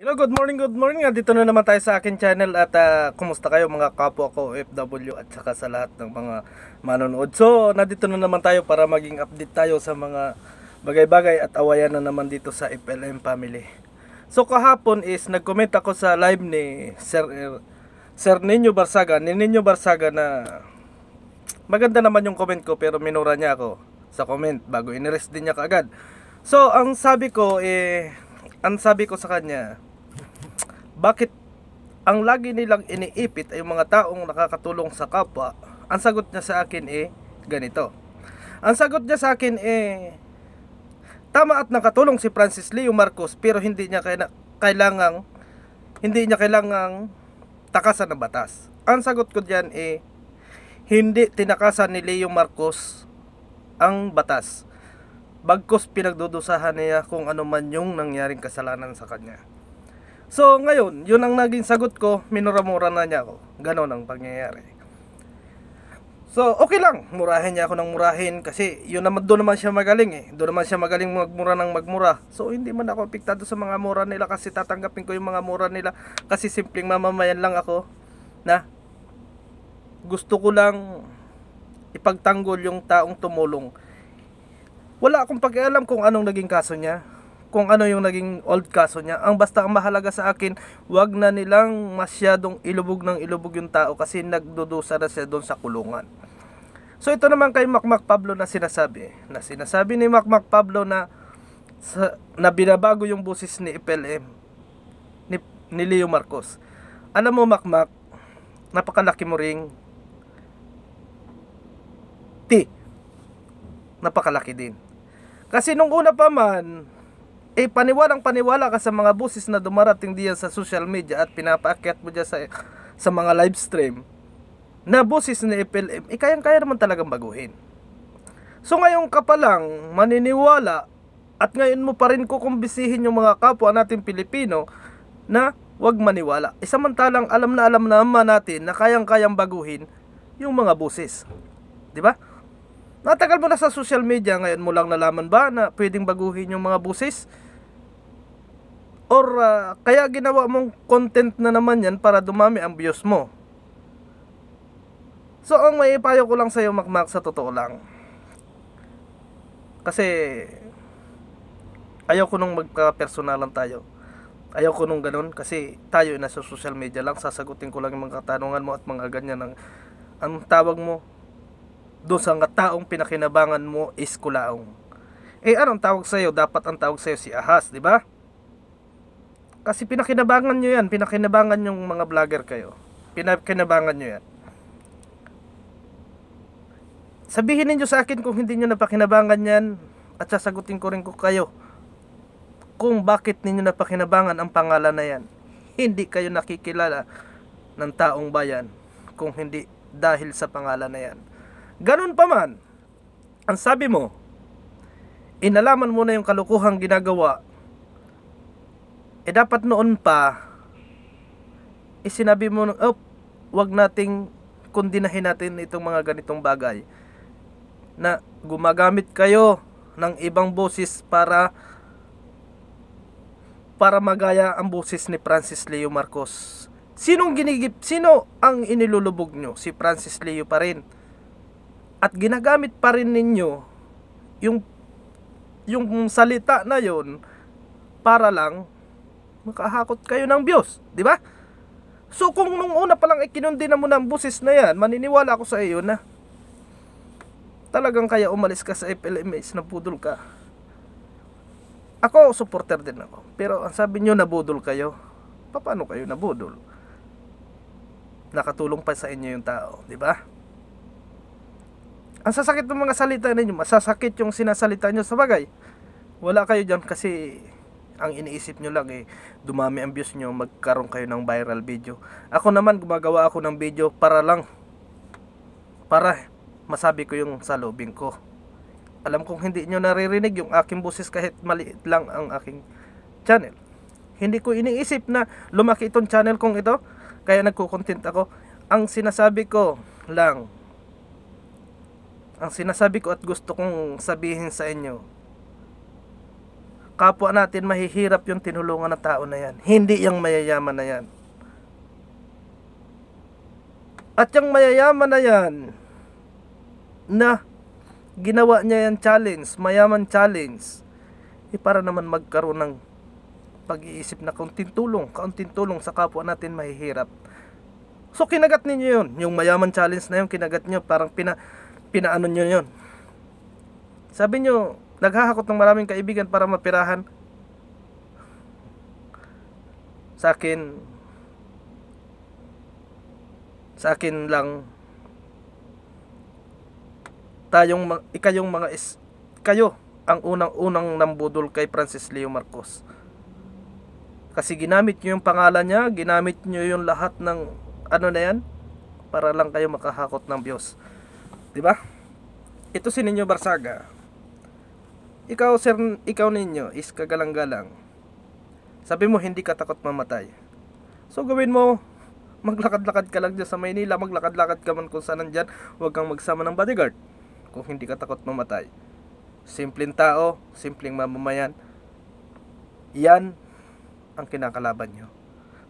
Hello, good morning, good morning. Dito na naman tayo sa akin channel at uh, kumusta kayo mga kapwa ko FW at saka sa lahat ng mga manonood. So, nandito na naman tayo para maging update tayo sa mga bagay-bagay at awayan na naman dito sa FLM family. So, kahapon is nag-comment ako sa live ni Sir er, Sir Nino Barsaga, ni Nino Barsaga na maganda naman yung comment ko pero minura niya ako sa comment bago inarest din niya kaagad. So, ang sabi ko eh ang sabi ko sa kanya, bakit ang lagi nilang iniipit ay mga taong nakakatulong sa kapwa? Ang sagot niya sa akin eh, ganito. Ang sagot niya sa akin eh, tama at nakatulong si Francis Leo Marcos pero hindi niya kailangang hindi niya kailangang takasan ng batas. Ang sagot ko diyan eh, hindi tinakasan ni Leo Marcos ang batas. Bagkos pinagdudusahan niya kung ano man yung nangyaring kasalanan sa kanya. So ngayon, yun ang naging sagot ko, minura na niya ako. Ganon ang pangyayari. So okay lang, murahin niya ako ng murahin kasi yun naman doon naman siya magaling eh. Doon naman siya magaling magmura ng magmura. So hindi man ako apektado sa mga mura nila kasi tatanggapin ko yung mga mura nila kasi simpleng mamamayan lang ako na gusto ko lang ipagtanggol yung taong tumulong. Wala akong pakialam kung anong naging kaso niya kung ano yung naging old kaso niya. Ang basta ang mahalaga sa akin, wag na nilang masyadong ilubog ng ilubog yung tao kasi nagdudusa na siya doon sa kulungan. So ito naman kay Macmac Pablo na sinasabi, na sinasabi ni Macmac Pablo na sa, na binabago yung boses ni FLM ni, ni Leo Marcos. Alam mo Macmac, napakalaki mo ring T. Napakalaki din. Kasi nung una pa man, eh, paniwalang paniwala ka sa mga busis na dumarating diyan sa social media at pinapaakyat mo diyan sa, sa mga live stream na busis ni FLM, eh, kayang-kaya naman talagang baguhin. So ngayon ka pa lang, maniniwala at ngayon mo pa rin kukumbisihin yung mga kapwa natin Pilipino na wag maniwala. E samantalang alam na alam naman natin na kayang-kayang baguhin yung mga buses. ba? Diba? Natagal mo na sa social media, ngayon mo lang nalaman ba na pwedeng baguhin yung mga buses? Or uh, kaya ginawa mong content na naman yan para dumami ang views mo. So ang may ipayo ko lang sa'yo makmak sa totoo lang. Kasi ayaw ko nung magpa personalan tayo. Ayaw ko nung ganun kasi tayo na sa social media lang sasagutin ko lang yung mga katanungan mo at mga ganyan ang, ang tawag mo doon sa taong pinakinabangan mo is kulaong. Eh anong tawag sa'yo? Dapat ang tawag sa'yo si Ahas, di ba? Kasi pinakinabangan nyo yan. Pinakinabangan yung mga vlogger kayo. Pinakinabangan nyo yan. Sabihin niyo sa akin kung hindi nyo napakinabangan yan at sasagutin ko rin ko kayo kung bakit ninyo napakinabangan ang pangalan na yan. Hindi kayo nakikilala ng taong bayan kung hindi dahil sa pangalan na yan. Ganun pa man, ang sabi mo, inalaman mo na yung kalukuhang ginagawa eh dapat noon pa eh sinabi mo oh, wag nating kundinahin natin itong mga ganitong bagay na gumagamit kayo ng ibang boses para para magaya ang boses ni Francis Leo Marcos. Sinong ginigip, sino ang inilulubog nyo? Si Francis Leo pa rin. At ginagamit pa rin ninyo yung yung salita na yon para lang makahakot kayo ng views, di ba? So kung nung una pa lang ikinundi na mo ng busis na yan, maniniwala ako sa iyo na talagang kaya umalis ka sa FLMS na budol ka. Ako, supporter din ako. Pero ang sabi nyo, nabudol kayo. Paano kayo nabudol? Nakatulong pa sa inyo yung tao, di ba? Ang sasakit ng mga salita ninyo, masasakit yung sinasalita nyo sa bagay. Wala kayo dyan kasi ang iniisip nyo lang eh, dumami ang views nyo, magkaroon kayo ng viral video. Ako naman, gumagawa ako ng video para lang, para masabi ko yung salubing ko. Alam kong hindi nyo naririnig yung aking boses kahit maliit lang ang aking channel. Hindi ko iniisip na lumaki itong channel kong ito, kaya nagkukontent ako. Ang sinasabi ko lang, ang sinasabi ko at gusto kong sabihin sa inyo, kapwa natin mahihirap yung tinulungan na tao na yan. Hindi yung mayayaman na yan. At yung mayayaman na yan, na ginawa niya yung challenge, mayaman challenge, eh para naman magkaroon ng pag-iisip na kaunting tulong, kaunting tulong sa kapwa natin mahihirap. So kinagat niyo yun, yung mayaman challenge na yun, kinagat niyo, parang pina, pinaano niyo yun. Sabi niyo, Naghahakot ng maraming kaibigan para mapirahan. Sa akin, sa akin lang, tayong, ikayong mga is, kayo, ang unang-unang nambudol kay Francis Leo Marcos. Kasi ginamit nyo yung pangalan niya, ginamit nyo yung lahat ng ano na yan, para lang kayo makahakot ng views. 'Di ba? Ito si Ninyo Barsaga. Ikaw, sir, ikaw ninyo is kagalang-galang. Sabi mo, hindi ka takot mamatay. So, gawin mo, maglakad-lakad ka lang dyan sa Maynila, maglakad-lakad ka man kung saan nandyan, huwag kang magsama ng bodyguard kung hindi ka takot mamatay. Simpleng tao, simpleng mamamayan, yan ang kinakalaban nyo.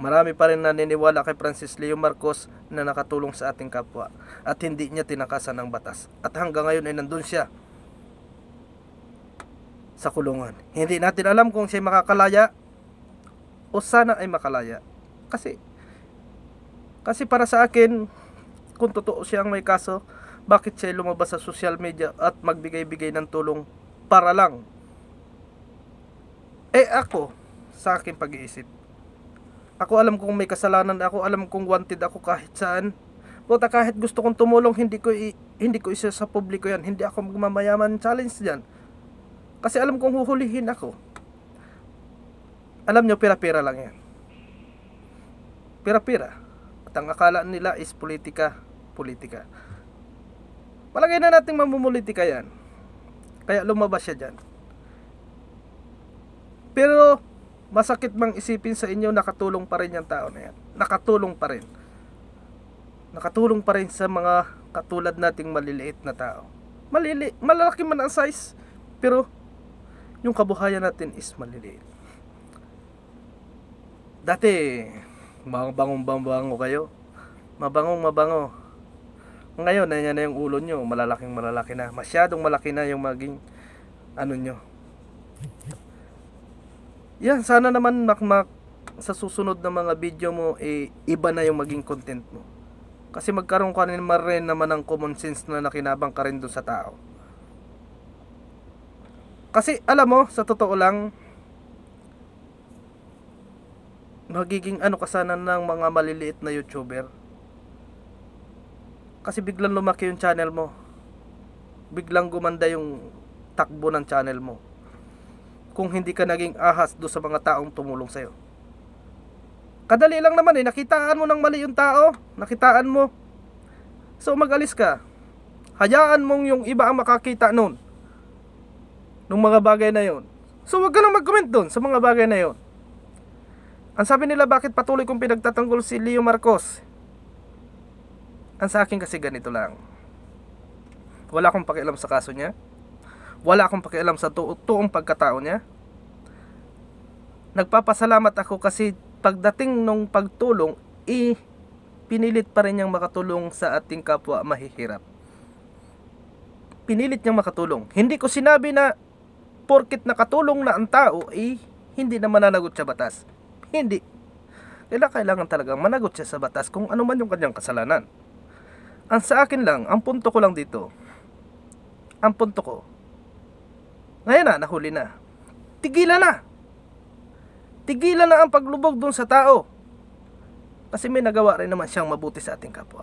Marami pa rin naniniwala kay Francis Leo Marcos na nakatulong sa ating kapwa at hindi niya tinakasan ng batas. At hanggang ngayon ay nandun siya sa kulungan. Hindi natin alam kung siya makakalaya o sana ay makalaya. Kasi kasi para sa akin, kung totoo siyang may kaso, bakit siya lumabas sa social media at magbigay-bigay ng tulong para lang? Eh ako, sa akin pag-iisip, ako alam kong may kasalanan ako, alam kong wanted ako kahit saan. Puta kahit gusto kong tumulong, hindi ko i- hindi ko isa sa publiko yan. Hindi ako magmamayaman challenge diyan. Kasi alam kong huhulihin ako. Alam nyo, pira-pira lang yan. Pira-pira. At ang akala nila is politika, politika. Palagay na natin mamumulitika yan. Kaya lumabas siya dyan. Pero, masakit mang isipin sa inyo, nakatulong pa rin yung tao na yan. Nakatulong pa rin. Nakatulong pa rin sa mga katulad nating maliliit na tao. Malili, malalaki man ang size, pero yung kabuhayan natin is maliliit. Dati, mabangong bango kayo. Mabangong mabango. Ngayon, nanya na yung ulo nyo. Malalaking malalaki na. Masyadong malaki na yung maging ano nyo. Yan, sana naman makmak sa susunod na mga video mo, eh, iba na yung maging content mo. Kasi magkaroon ka rin naman ng common sense na nakinabang ka rin doon sa tao. Kasi alam mo, sa totoo lang, magiging ano kasanan ng mga maliliit na YouTuber. Kasi biglang lumaki yung channel mo. Biglang gumanda yung takbo ng channel mo. Kung hindi ka naging ahas do sa mga taong tumulong sa'yo. Kadali lang naman eh, nakitaan mo ng mali yung tao, nakitaan mo. So magalis ka. Hayaan mong yung iba ang makakita noon ng mga bagay na yon. So wag ka lang mag-comment doon sa mga bagay na yon. Ang sabi nila bakit patuloy kong pinagtatanggol si Leo Marcos? Ang sa akin kasi ganito lang. Wala akong pakialam sa kaso niya. Wala akong pakialam sa tu- tuong pagkatao niya. Nagpapasalamat ako kasi pagdating nung pagtulong, eh, pinilit pa rin niyang makatulong sa ating kapwa mahihirap. Pinilit niyang makatulong. Hindi ko sinabi na porkit nakatulong na ang tao, eh, hindi na mananagot sa batas. Hindi. Kailangan, kailangan talagang managot siya sa batas kung ano man yung kanyang kasalanan. Ang sa akin lang, ang punto ko lang dito, ang punto ko, ngayon na, nahuli na. Tigilan na! Tigilan na ang paglubog dun sa tao. Kasi may nagawa rin naman siyang mabuti sa ating kapwa.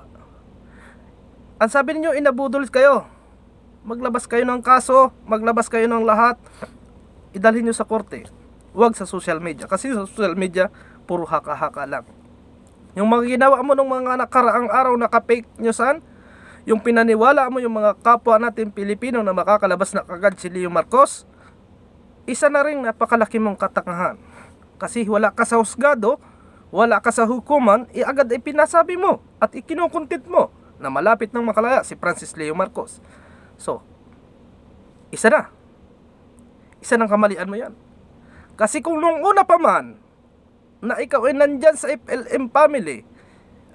Ang sabi ninyo, inabudol kayo. Maglabas kayo ng kaso, maglabas kayo ng lahat. Idalhin nyo sa korte. Huwag sa social media. Kasi sa social media, puro haka-haka lang. Yung mga ginawa mo ng mga nakaraang araw na ka-fake news an, yung pinaniwala mo yung mga kapwa natin Pilipino na makakalabas na kagad si Leo Marcos, isa na rin napakalaki mong katangahan. Kasi wala ka sa husgado, wala ka sa hukuman, iagad eh ipinasabi mo at ikinukuntit mo na malapit ng makalaya si Francis Leo Marcos. So, isa na. Isa ng kamalian mo yan. Kasi kung nung una pa man, na ikaw ay nandyan sa FLM family,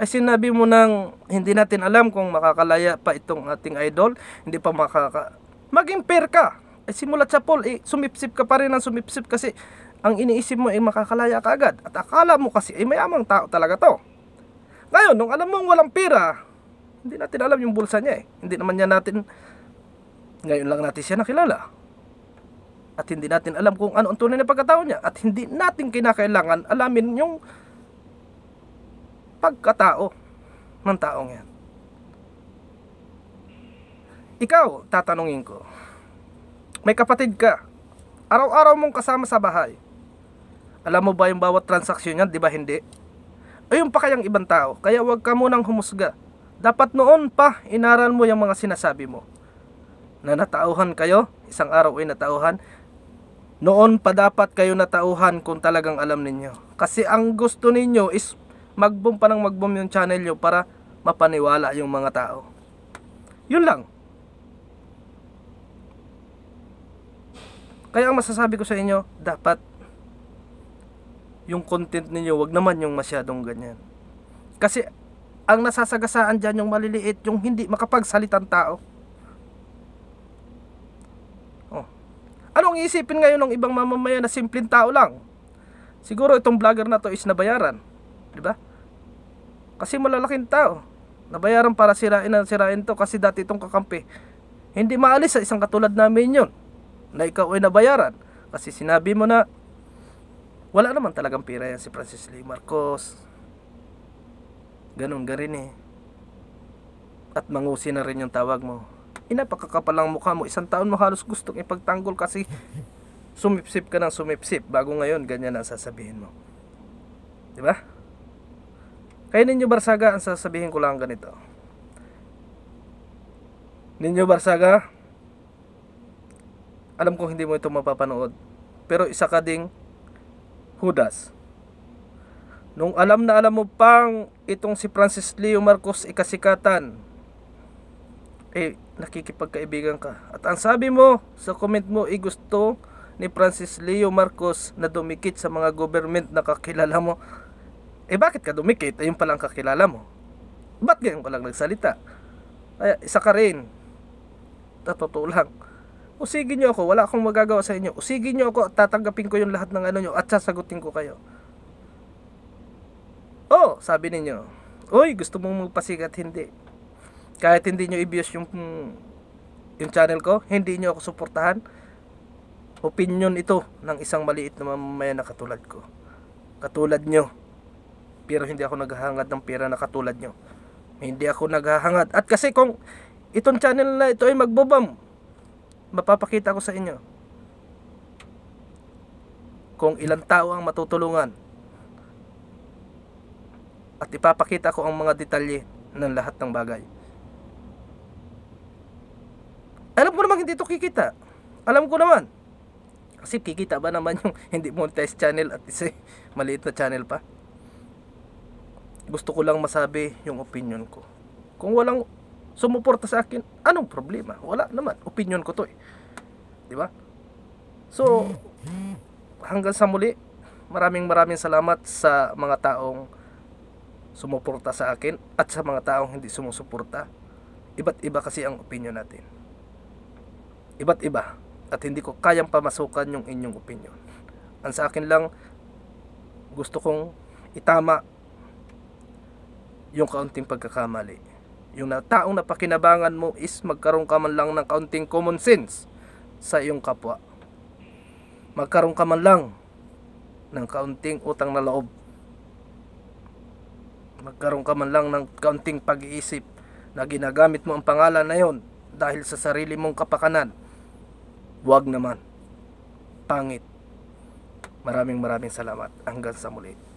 ay sinabi mo nang hindi natin alam kung makakalaya pa itong ating idol, hindi pa makaka... Maging fair ka. Ay simulat sa poll, eh, sumipsip ka pa rin ng sumipsip kasi ang iniisip mo ay makakalaya ka agad. At akala mo kasi ay mayamang tao talaga to. Ngayon, nung alam mong walang pera, hindi natin alam yung bulsa niya eh. Hindi naman niya natin ngayon lang natin siya nakilala. At hindi natin alam kung ano ang tunay na pagkatao niya. At hindi natin kinakailangan alamin yung pagkatao ng taong yan. Ikaw, tatanungin ko, may kapatid ka, araw-araw mong kasama sa bahay. Alam mo ba yung bawat transaksyon niya? di ba hindi? Ayun pa kayang ibang tao, kaya huwag ka munang humusga. Dapat noon pa, inaral mo yung mga sinasabi mo na natauhan kayo, isang araw ay natauhan, noon pa dapat kayo natauhan kung talagang alam ninyo. Kasi ang gusto ninyo is mag-boom pa ng mag-boom yung channel nyo para mapaniwala yung mga tao. Yun lang. Kaya ang masasabi ko sa inyo, dapat yung content ninyo, wag naman yung masyadong ganyan. Kasi ang nasasagasaan dyan yung maliliit, yung hindi makapagsalitang tao. Anong isipin ngayon ng ibang mamamayan na simpleng tao lang? Siguro itong vlogger na to is nabayaran. Di ba? Kasi malalaking tao. Nabayaran para sirain ang sirain to kasi dati itong kakampi. Hindi maalis sa isang katulad namin yon na ikaw ay nabayaran. Kasi sinabi mo na wala naman talagang pira yan si Francis Lee Marcos. Ganun garin eh. At mangusi na rin yung tawag mo. Ina, Inapakakapalang mukha mo. Isang taon mo halos gustong ipagtanggol kasi sumipsip ka ng sumipsip. Bago ngayon, ganyan ang sasabihin mo. ba? Diba? Kaya ninyo Barsaga, ang sasabihin ko lang ganito. Ninyo Barsaga, alam ko hindi mo ito mapapanood. Pero isa ka ding hudas. Nung alam na alam mo pang itong si Francis Leo Marcos ikasikatan, eh, nakikipagkaibigan ka. At ang sabi mo sa comment mo, ay eh, gusto ni Francis Leo Marcos na dumikit sa mga government na kakilala mo. Eh bakit ka dumikit? Ayun palang kakilala mo. Ba't ganyan ka lang nagsalita? Ay, isa ka rin. Totoo lang. Usigin nyo ako, wala akong magagawa sa inyo. Usigin nyo ako at tatanggapin ko yung lahat ng ano nyo at sasagutin ko kayo. Oh, sabi ninyo. Uy, gusto mong magpasikat? Hindi kahit hindi nyo i-views yung yung channel ko, hindi nyo ako suportahan. Opinion ito ng isang maliit na mamamayan na katulad ko. Katulad nyo. Pero hindi ako naghahangad ng pera na katulad nyo. Hindi ako naghahangad. At kasi kung itong channel na ito ay magbobam, mapapakita ko sa inyo kung ilang tao ang matutulungan. At ipapakita ko ang mga detalye ng lahat ng bagay. Alam ko naman hindi to kikita. Alam ko naman. Kasi kikita ba naman yung hindi monetized channel at isa eh, maliit na channel pa? Gusto ko lang masabi yung opinion ko. Kung walang sumuporta sa akin, anong problema? Wala naman. Opinion ko to eh. Di ba? So, hanggang sa muli, maraming maraming salamat sa mga taong sumuporta sa akin at sa mga taong hindi sumusuporta. Iba't iba kasi ang opinion natin iba't iba at hindi ko kayang pamasukan yung inyong opinion. Ang sa akin lang, gusto kong itama yung kaunting pagkakamali. Yung na, taong napakinabangan mo is magkaroon ka man lang ng kaunting common sense sa iyong kapwa. Magkaroon ka man lang ng kaunting utang na loob. Magkaroon ka man lang ng kaunting pag-iisip na ginagamit mo ang pangalan na yon dahil sa sarili mong kapakanan Wag naman. Pangit. Maraming maraming salamat. Hanggang sa muli.